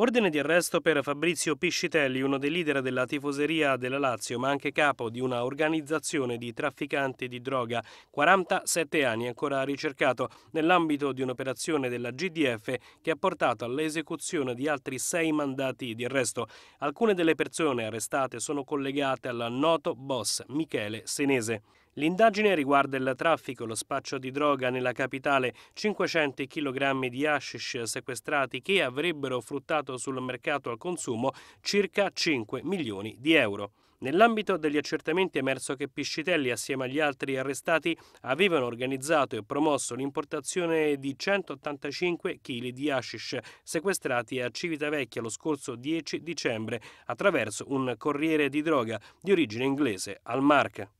Ordine di arresto per Fabrizio Piscitelli, uno dei leader della tifoseria della Lazio, ma anche capo di una organizzazione di trafficanti di droga. 47 anni ancora ricercato nell'ambito di un'operazione della GDF che ha portato all'esecuzione di altri sei mandati di arresto. Alcune delle persone arrestate sono collegate al noto boss Michele Senese. L'indagine riguarda il traffico e lo spaccio di droga nella capitale, 500 kg di hashish sequestrati che avrebbero fruttato sul mercato al consumo circa 5 milioni di euro. Nell'ambito degli accertamenti è emerso che Piscitelli, assieme agli altri arrestati, avevano organizzato e promosso l'importazione di 185 kg di hashish sequestrati a Civitavecchia lo scorso 10 dicembre attraverso un corriere di droga di origine inglese, al Almark.